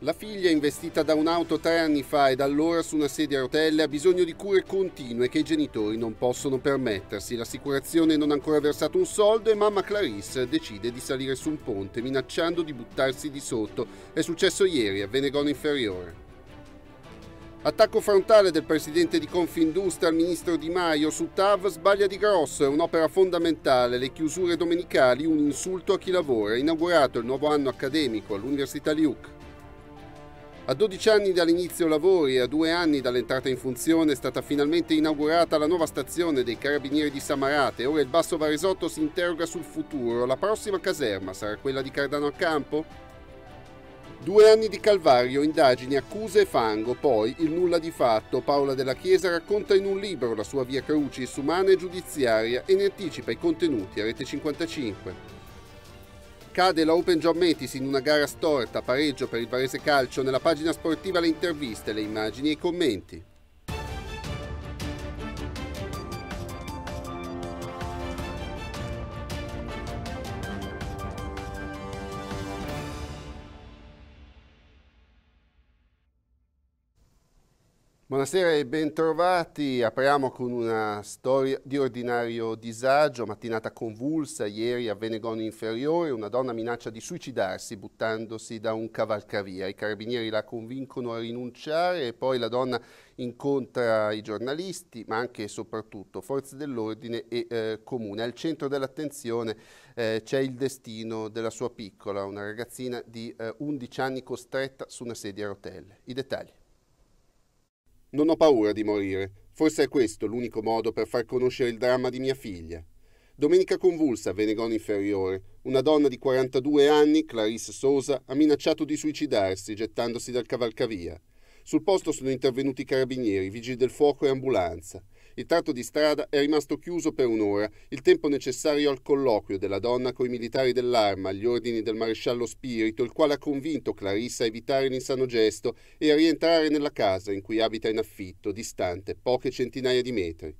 La figlia, investita da un'auto tre anni fa e da allora su una sedia a rotelle, ha bisogno di cure continue che i genitori non possono permettersi. L'assicurazione non ha ancora versato un soldo e mamma Clarisse decide di salire su un ponte, minacciando di buttarsi di sotto. È successo ieri a Venegono Inferiore. Attacco frontale del presidente di Confindustria al ministro Di Maio su TAV sbaglia di grosso, è un'opera fondamentale, le chiusure domenicali un insulto a chi lavora, è inaugurato il nuovo anno accademico all'Università Liuc. A 12 anni dall'inizio lavori e a due anni dall'entrata in funzione è stata finalmente inaugurata la nuova stazione dei Carabinieri di Samarate. Ora il Basso Varesotto si interroga sul futuro. La prossima caserma sarà quella di Cardano a Campo? Due anni di calvario, indagini, accuse e fango, poi il nulla di fatto. Paola della Chiesa racconta in un libro la sua via crucis umana e giudiziaria e ne anticipa i contenuti a Rete 55. Cade la Open Job Metis in una gara storta, pareggio per il Varese Calcio, nella pagina sportiva le interviste, le immagini e i commenti. Buonasera e bentrovati. Apriamo con una storia di ordinario disagio, mattinata convulsa ieri a Venegono Inferiore, una donna minaccia di suicidarsi buttandosi da un cavalcavia. I carabinieri la convincono a rinunciare e poi la donna incontra i giornalisti, ma anche e soprattutto forze dell'ordine e eh, comune. Al centro dell'attenzione eh, c'è il destino della sua piccola, una ragazzina di eh, 11 anni costretta su una sedia a rotelle. I dettagli. Non ho paura di morire. Forse è questo l'unico modo per far conoscere il dramma di mia figlia. Domenica convulsa a Venegon Inferiore, una donna di 42 anni, Clarisse Sosa, ha minacciato di suicidarsi gettandosi dal cavalcavia. Sul posto sono intervenuti carabinieri, vigili del fuoco e ambulanza. Il tratto di strada è rimasto chiuso per un'ora, il tempo necessario al colloquio della donna coi militari dell'arma, agli ordini del maresciallo Spirito, il quale ha convinto Clarissa a evitare l'insano gesto e a rientrare nella casa in cui abita in affitto, distante poche centinaia di metri.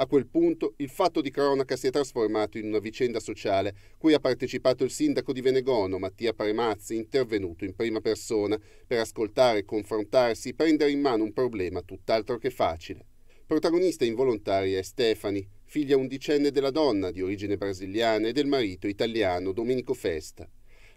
A quel punto il fatto di cronaca si è trasformato in una vicenda sociale, cui ha partecipato il sindaco di Venegono, Mattia Premazzi, intervenuto in prima persona per ascoltare, confrontarsi, prendere in mano un problema tutt'altro che facile. Protagonista involontaria è Stefani, figlia undicenne della donna di origine brasiliana e del marito italiano Domenico Festa.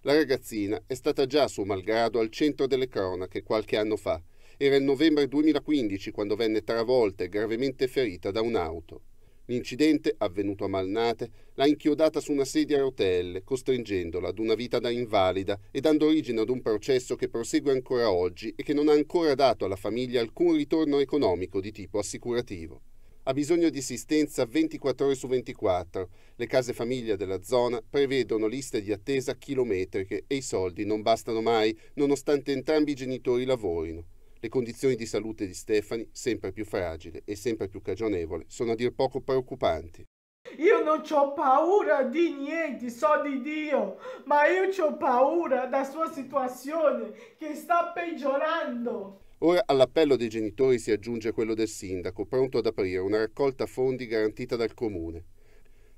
La ragazzina è stata già, suo malgrado, al centro delle cronache qualche anno fa. Era il novembre 2015 quando venne travolta e gravemente ferita da un'auto. L'incidente, avvenuto a Malnate, l'ha inchiodata su una sedia a rotelle, costringendola ad una vita da invalida e dando origine ad un processo che prosegue ancora oggi e che non ha ancora dato alla famiglia alcun ritorno economico di tipo assicurativo ha bisogno di assistenza 24 ore su 24. Le case famiglia della zona prevedono liste di attesa chilometriche e i soldi non bastano mai, nonostante entrambi i genitori lavorino. Le condizioni di salute di Stefani, sempre più fragile e sempre più cagionevole, sono a dir poco preoccupanti. Io non ho paura di niente, so di Dio, ma io ho paura della sua situazione che sta peggiorando. Ora all'appello dei genitori si aggiunge quello del sindaco, pronto ad aprire una raccolta fondi garantita dal comune.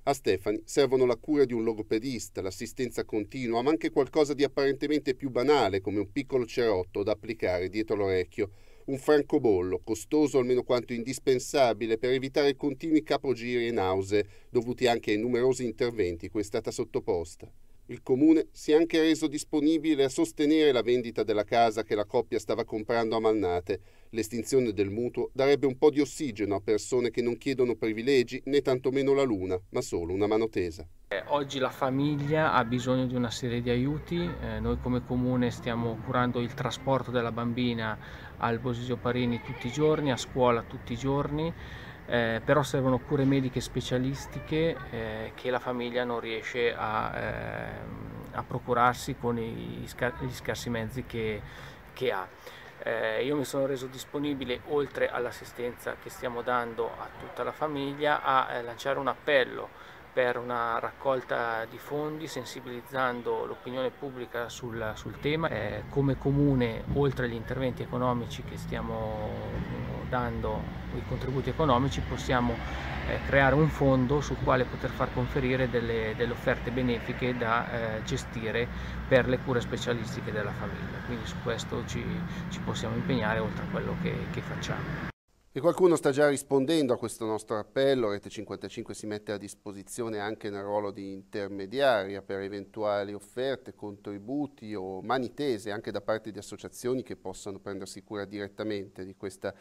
A Stefani servono la cura di un logopedista, l'assistenza continua, ma anche qualcosa di apparentemente più banale come un piccolo cerotto da applicare dietro l'orecchio, un francobollo, costoso almeno quanto indispensabile per evitare continui capogiri e nausee, dovuti anche ai numerosi interventi cui è stata sottoposta. Il comune si è anche reso disponibile a sostenere la vendita della casa che la coppia stava comprando a Malnate. L'estinzione del mutuo darebbe un po' di ossigeno a persone che non chiedono privilegi né tantomeno la luna, ma solo una mano tesa. Eh, oggi la famiglia ha bisogno di una serie di aiuti, eh, noi come comune stiamo curando il trasporto della bambina al Bosisio Parini tutti i giorni, a scuola tutti i giorni, eh, però servono cure mediche specialistiche eh, che la famiglia non riesce a, eh, a procurarsi con gli scarsi mezzi che, che ha. Eh, io mi sono reso disponibile, oltre all'assistenza che stiamo dando a tutta la famiglia, a eh, lanciare un appello per una raccolta di fondi sensibilizzando l'opinione pubblica sul, sul tema. Eh, come comune, oltre agli interventi economici che stiamo portando i contributi economici possiamo eh, creare un fondo sul quale poter far conferire delle, delle offerte benefiche da eh, gestire per le cure specialistiche della famiglia. Quindi su questo ci, ci possiamo impegnare oltre a quello che, che facciamo. E qualcuno sta già rispondendo a questo nostro appello, Rete 55 si mette a disposizione anche nel ruolo di intermediaria per eventuali offerte, contributi o mani tese anche da parte di associazioni che possano prendersi cura direttamente di questa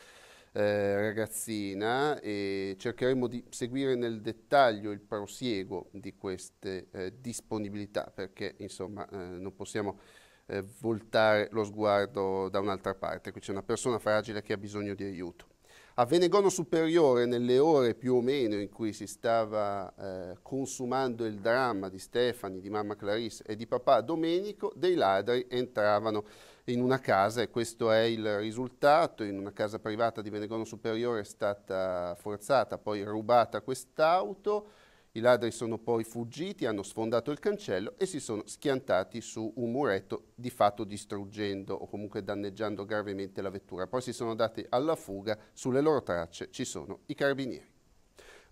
eh, ragazzina e cercheremo di seguire nel dettaglio il prosieguo di queste eh, disponibilità perché insomma eh, non possiamo eh, voltare lo sguardo da un'altra parte, qui c'è una persona fragile che ha bisogno di aiuto. A Venegono Superiore, nelle ore più o meno in cui si stava eh, consumando il dramma di Stefani, di mamma Clarisse e di papà Domenico, dei ladri entravano in una casa e questo è il risultato, in una casa privata di Venegono Superiore è stata forzata, poi rubata quest'auto, i ladri sono poi fuggiti, hanno sfondato il cancello e si sono schiantati su un muretto, di fatto distruggendo o comunque danneggiando gravemente la vettura. Poi si sono dati alla fuga, sulle loro tracce ci sono i carabinieri.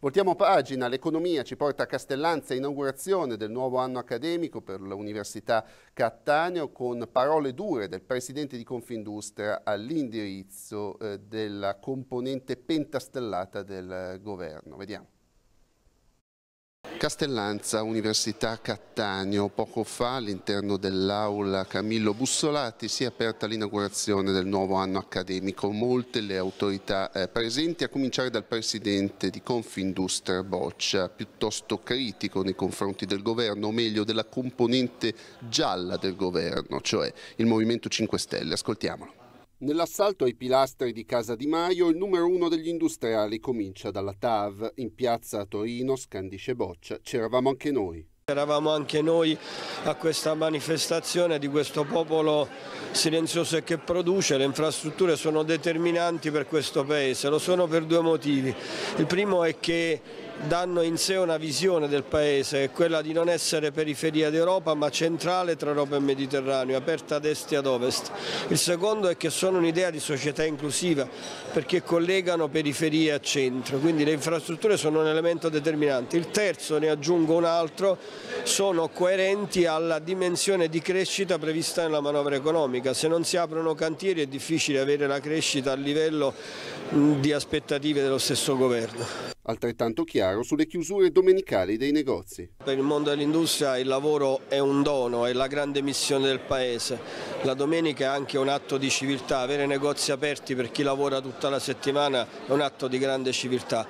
Voltiamo pagina, l'economia ci porta a Castellanza, inaugurazione del nuovo anno accademico per l'Università Cattaneo con parole dure del Presidente di Confindustria all'indirizzo eh, della componente pentastellata del governo. Vediamo. Castellanza, Università Cattaneo. Poco fa all'interno dell'aula Camillo Bussolati si è aperta l'inaugurazione del nuovo anno accademico. Molte le autorità eh, presenti, a cominciare dal presidente di Confindustria Boccia, piuttosto critico nei confronti del governo, o meglio della componente gialla del governo, cioè il Movimento 5 Stelle. Ascoltiamolo. Nell'assalto ai pilastri di Casa Di Maio il numero uno degli industriali comincia dalla TAV. In piazza a Torino, scandisce Boccia, c'eravamo anche noi. Eravamo anche noi a questa manifestazione di questo popolo silenzioso e che produce. Le infrastrutture sono determinanti per questo Paese, lo sono per due motivi. Il primo è che danno in sé una visione del Paese, quella di non essere periferia d'Europa ma centrale tra Europa e Mediterraneo, aperta ad est e ad ovest. Il secondo è che sono un'idea di società inclusiva perché collegano periferie a centro, quindi le infrastrutture sono un elemento determinante. Il terzo, ne aggiungo un altro, sono coerenti alla dimensione di crescita prevista nella manovra economica. Se non si aprono cantieri è difficile avere la crescita a livello di aspettative dello stesso governo altrettanto chiaro sulle chiusure domenicali dei negozi. Per il mondo dell'industria il lavoro è un dono, è la grande missione del Paese. La domenica è anche un atto di civiltà, avere negozi aperti per chi lavora tutta la settimana è un atto di grande civiltà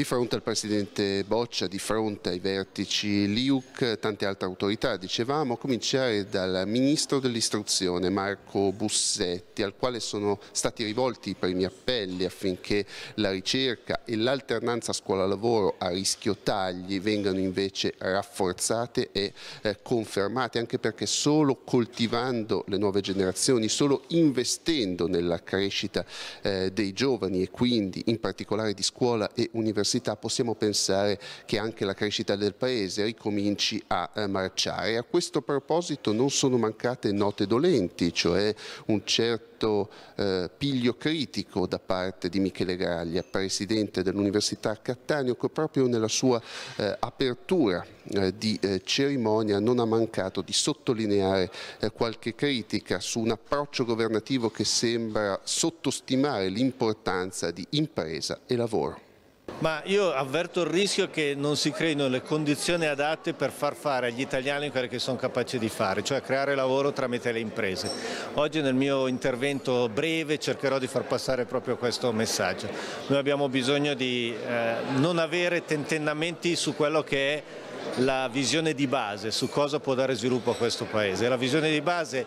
di fronte al Presidente Boccia, di fronte ai vertici LIUC, tante altre autorità, dicevamo, a cominciare dal Ministro dell'Istruzione Marco Bussetti, al quale sono stati rivolti i primi appelli affinché la ricerca e l'alternanza scuola-lavoro a rischio tagli vengano invece rafforzate e eh, confermate, anche perché solo coltivando le nuove generazioni, solo investendo nella crescita eh, dei giovani e quindi in particolare di scuola e università, università possiamo pensare che anche la crescita del Paese ricominci a eh, marciare. A questo proposito non sono mancate note dolenti, cioè un certo eh, piglio critico da parte di Michele Graglia, presidente dell'Università Cattaneo, che proprio nella sua eh, apertura eh, di eh, cerimonia non ha mancato di sottolineare eh, qualche critica su un approccio governativo che sembra sottostimare l'importanza di impresa e lavoro. Ma io avverto il rischio che non si creino le condizioni adatte per far fare agli italiani quello che sono capaci di fare, cioè creare lavoro tramite le imprese. Oggi nel mio intervento breve cercherò di far passare proprio questo messaggio. Noi abbiamo bisogno di eh, non avere tentennamenti su quello che è la visione di base su cosa può dare sviluppo a questo Paese. La visione di base,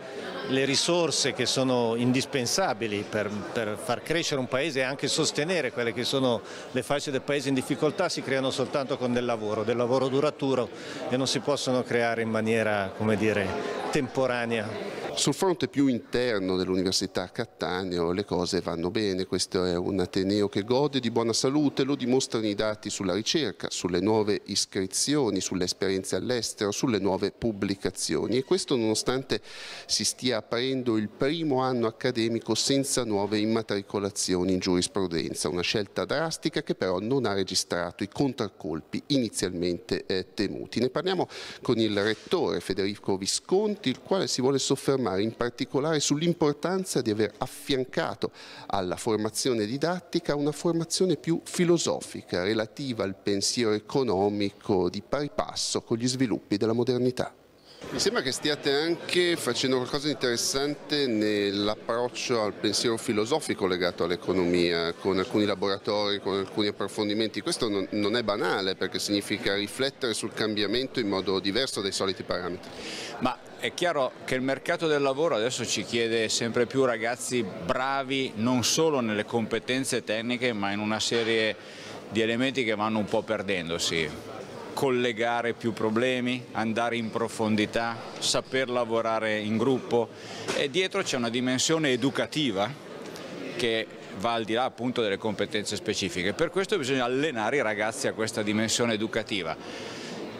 le risorse che sono indispensabili per, per far crescere un Paese e anche sostenere quelle che sono le fasce del Paese in difficoltà si creano soltanto con del lavoro, del lavoro duraturo e non si possono creare in maniera come dire, temporanea. Sul fronte più interno dell'Università Cattaneo le cose vanno bene, questo è un Ateneo che gode di buona salute, lo dimostrano i dati sulla ricerca, sulle nuove iscrizioni, sulle esperienze all'estero, sulle nuove pubblicazioni e questo nonostante si stia aprendo il primo anno accademico senza nuove immatricolazioni in giurisprudenza, una scelta drastica che però non ha registrato i contraccolpi inizialmente eh, temuti. Ne parliamo con il rettore Federico Visconti, il quale si vuole soffermare informare in particolare sull'importanza di aver affiancato alla formazione didattica una formazione più filosofica relativa al pensiero economico di pari passo con gli sviluppi della modernità. Mi sembra che stiate anche facendo qualcosa di interessante nell'approccio al pensiero filosofico legato all'economia, con alcuni laboratori, con alcuni approfondimenti. Questo non, non, è banale perché significa riflettere sul cambiamento in modo diverso dai soliti parametri. Ma è chiaro che il mercato del lavoro adesso ci chiede sempre più ragazzi bravi non solo nelle competenze tecniche ma in una serie di elementi che vanno un po' perdendosi. Collegare più problemi, andare in profondità, saper lavorare in gruppo e dietro c'è una dimensione educativa che va al di là appunto delle competenze specifiche. Per questo bisogna allenare i ragazzi a questa dimensione educativa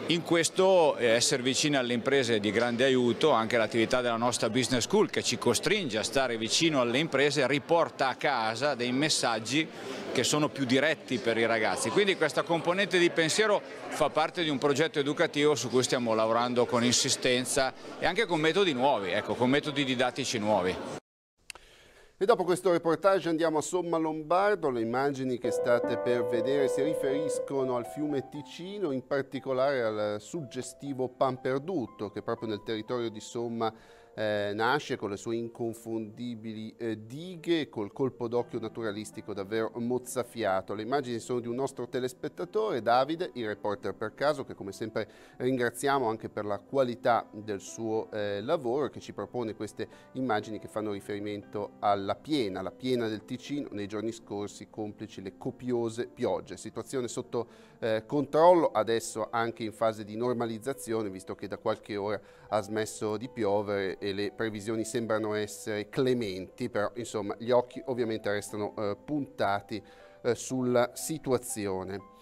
in questo eh, essere vicini alle imprese è di grande aiuto, anche l'attività della nostra business school che ci costringe a stare vicino alle imprese riporta a casa dei messaggi che sono più diretti per i ragazzi. Quindi questa componente di pensiero fa parte di un progetto educativo su cui stiamo lavorando con insistenza e anche con metodi nuovi, ecco, con metodi didattici nuovi. E dopo questo reportage andiamo a Somma Lombardo, le immagini che state per vedere si riferiscono al fiume Ticino, in particolare al suggestivo Pan Perduto che proprio nel territorio di Somma eh, nasce con le sue inconfondibili eh, dighe, col colpo d'occhio naturalistico davvero mozzafiato. Le immagini sono di un nostro telespettatore, Davide, il reporter per caso, che come sempre ringraziamo anche per la qualità del suo eh, lavoro che ci propone queste immagini che fanno riferimento alla piena, la piena del Ticino nei giorni scorsi, complici le copiose piogge. Situazione sotto eh, controllo, adesso anche in fase di normalizzazione, visto che da qualche ora ha smesso di piovere e le previsioni sembrano essere clementi, però insomma gli occhi ovviamente restano eh, puntati eh, sulla situazione.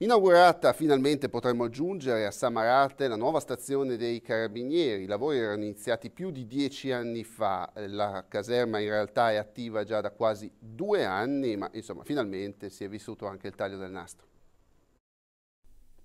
Inaugurata finalmente potremmo aggiungere a Samarate la nuova stazione dei carabinieri, i lavori erano iniziati più di dieci anni fa, la caserma in realtà è attiva già da quasi due anni, ma insomma finalmente si è vissuto anche il taglio del nastro.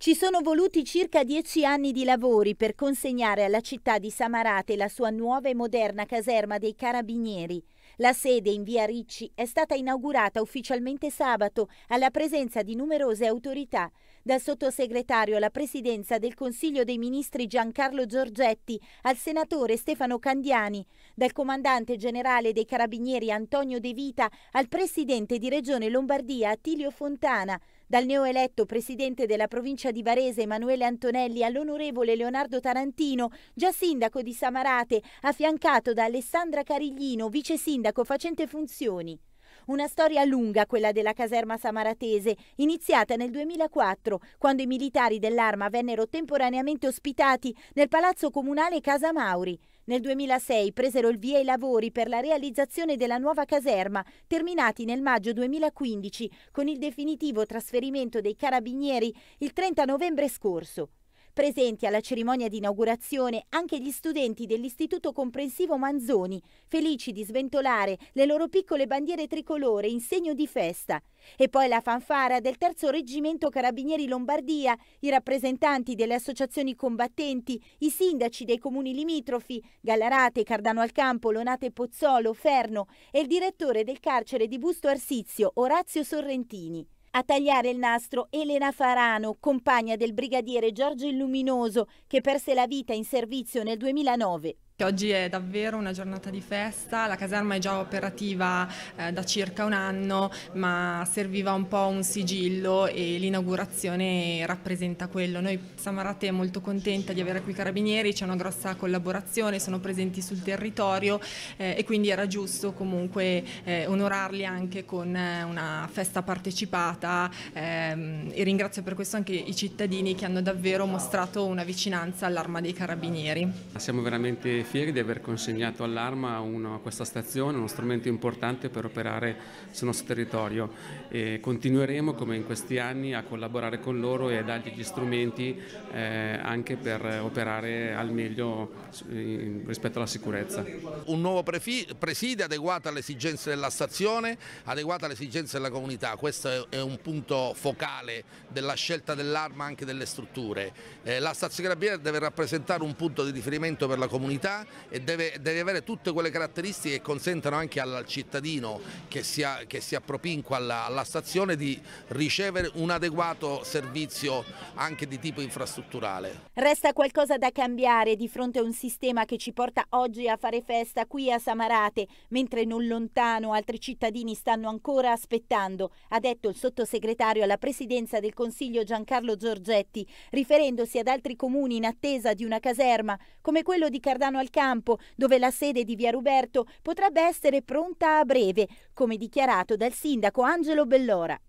Ci sono voluti circa dieci anni di lavori per consegnare alla città di Samarate la sua nuova e moderna caserma dei Carabinieri. La sede in via Ricci è stata inaugurata ufficialmente sabato alla presenza di numerose autorità, dal sottosegretario alla presidenza del Consiglio dei Ministri Giancarlo Giorgetti al senatore Stefano Candiani, dal comandante generale dei Carabinieri Antonio De Vita al presidente di Regione Lombardia Attilio Fontana, dal neoeletto presidente della provincia di Varese Emanuele Antonelli all'onorevole Leonardo Tarantino, già sindaco di Samarate, affiancato da Alessandra Cariglino, vice sindaco facente funzioni. Una storia lunga quella della caserma samaratese, iniziata nel 2004, quando i militari dell'arma vennero temporaneamente ospitati nel palazzo comunale Casa Mauri. Nel 2006 presero il via i lavori per la realizzazione della nuova caserma, terminati nel maggio 2015 con il definitivo trasferimento dei carabinieri il 30 novembre scorso. Presenti alla cerimonia di inaugurazione anche gli studenti dell'Istituto Comprensivo Manzoni, felici di sventolare le loro piccole bandiere tricolore in segno di festa. E poi la fanfara del terzo reggimento Carabinieri Lombardia, i rappresentanti delle associazioni combattenti, i sindaci dei comuni limitrofi, Gallarate, Cardano al Campo, Lonate Pozzolo, Ferno e il direttore del carcere di Busto Arsizio, Orazio Sorrentini. A tagliare il nastro Elena Farano, compagna del brigadiere Giorgio Illuminoso, che perse la vita in servizio nel 2009 Oggi è davvero una giornata di festa, la caserma è già operativa eh, da circa un anno ma serviva un po' un sigillo e l'inaugurazione rappresenta quello. Noi Samarate è molto contenta di avere qui i carabinieri, c'è una grossa collaborazione, sono presenti sul territorio eh, e quindi era giusto comunque eh, onorarli anche con eh, una festa partecipata ehm, e ringrazio per questo anche i cittadini che hanno davvero mostrato una vicinanza all'arma dei carabinieri. Siamo veramente fieri di aver consegnato all'Arma a questa stazione uno strumento importante per operare sul nostro territorio e continueremo come in questi anni a collaborare con loro e a dargli gli strumenti eh, anche per operare al meglio eh, rispetto alla sicurezza. Un nuovo preside adeguato alle esigenze della stazione, adeguato alle esigenze della comunità, questo è un punto focale della scelta dell'Arma anche delle strutture. Eh, la stazione Carabinieri deve rappresentare un punto di riferimento per la comunità e deve, deve avere tutte quelle caratteristiche che consentano anche al cittadino che si, che si appropinqua alla, alla stazione di ricevere un adeguato servizio anche di tipo infrastrutturale. Resta qualcosa da cambiare di fronte a un sistema che ci porta oggi a fare festa qui a Samarate, mentre non lontano altri cittadini stanno ancora aspettando, ha detto il sottosegretario alla presidenza del Consiglio Giancarlo Giorgetti, riferendosi ad altri comuni in attesa di una caserma, come quello di Cardano al campo, dove la sede di Via Ruberto potrebbe essere pronta a breve, come dichiarato dal sindaco Angelo Bellora.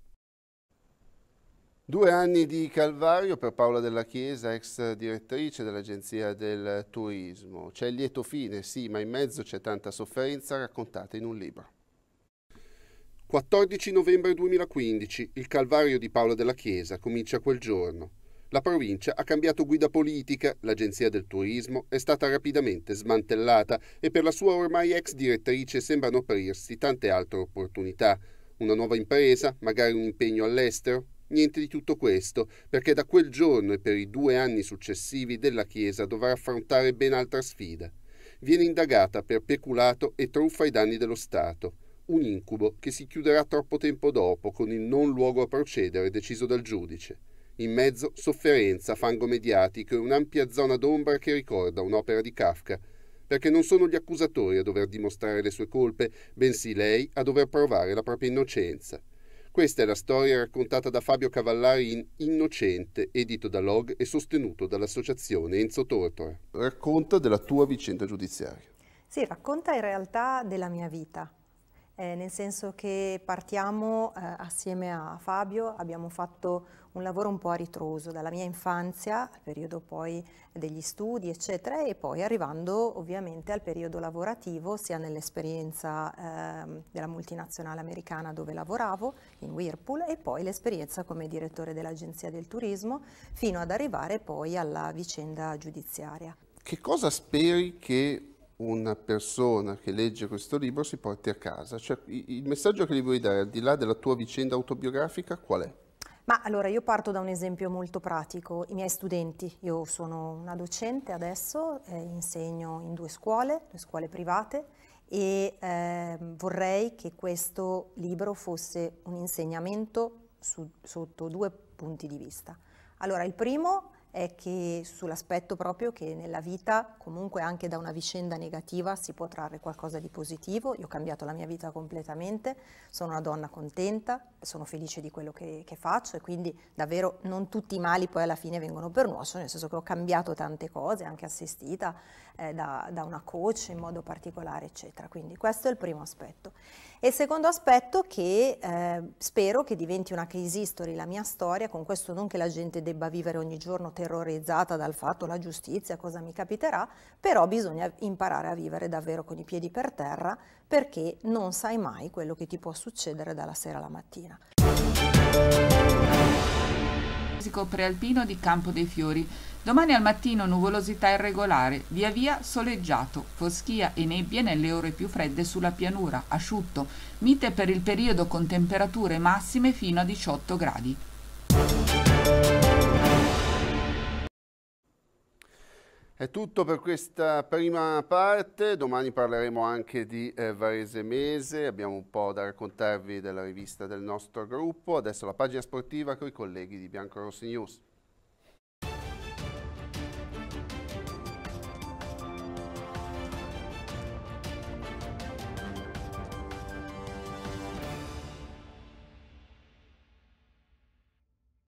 Due anni di calvario per Paola della Chiesa, ex direttrice dell'Agenzia del Turismo. C'è il lieto fine, sì, ma in mezzo c'è tanta sofferenza raccontata in un libro. 14 novembre 2015, il calvario di Paola della Chiesa comincia quel giorno. La provincia ha cambiato guida politica, l'agenzia del turismo è stata rapidamente smantellata e per la sua ormai ex direttrice sembrano aprirsi tante altre opportunità. Una nuova impresa, magari un impegno all'estero, Niente di tutto questo, perché da quel giorno e per i due anni successivi della Chiesa dovrà affrontare ben altra sfida. Viene indagata per peculato e truffa ai danni dello Stato, un incubo che si chiuderà troppo tempo dopo con il non luogo a procedere deciso dal giudice. In mezzo sofferenza, fango mediatico e un'ampia zona d'ombra che ricorda un'opera di Kafka, perché non sono gli accusatori a dover dimostrare le sue colpe, bensì lei a dover provare la propria innocenza. Questa è la storia raccontata da Fabio Cavallari in Innocente, edito da Log e sostenuto dall'associazione Enzo Tortora. Racconta della tua vicenda giudiziaria. Sì, racconta in realtà della mia vita, eh, nel senso che partiamo eh, assieme a Fabio, abbiamo fatto un lavoro un po' a ritroso, dalla mia infanzia, al periodo poi degli studi, eccetera, e poi arrivando ovviamente al periodo lavorativo, sia nell'esperienza eh, della multinazionale americana dove lavoravo, in Whirlpool, e poi l'esperienza come direttore dell'Agenzia del Turismo, fino ad arrivare poi alla vicenda giudiziaria. Che cosa speri che una persona che legge questo libro si porti a casa? Cioè, il messaggio che gli vuoi dare, al di là della tua vicenda autobiografica, qual è? Ma allora io parto da un esempio molto pratico, i miei studenti, io sono una docente adesso, eh, insegno in due scuole, due scuole private e eh, vorrei che questo libro fosse un insegnamento su, sotto due punti di vista. Allora il primo è che sull'aspetto proprio che nella vita comunque anche da una vicenda negativa si può trarre qualcosa di positivo, io ho cambiato la mia vita completamente, sono una donna contenta, sono felice di quello che, che faccio e quindi davvero non tutti i mali poi alla fine vengono per nuoce, nel senso che ho cambiato tante cose, anche assistita eh, da, da una coach in modo particolare eccetera, quindi questo è il primo aspetto. E il secondo aspetto che eh, spero che diventi una case history la mia storia, con questo non che la gente debba vivere ogni giorno terrorizzata dal fatto la giustizia, cosa mi capiterà, però bisogna imparare a vivere davvero con i piedi per terra perché non sai mai quello che ti può succedere dalla sera alla mattina. Musico prealpino di Campo dei Fiori. Domani al mattino nuvolosità irregolare, via via soleggiato, foschia e nebbie nelle ore più fredde sulla pianura, asciutto, mite per il periodo con temperature massime fino a 18 gradi. È tutto per questa prima parte, domani parleremo anche di eh, Varese Mese, abbiamo un po' da raccontarvi della rivista del nostro gruppo, adesso la pagina sportiva con i colleghi di Biancorossi News.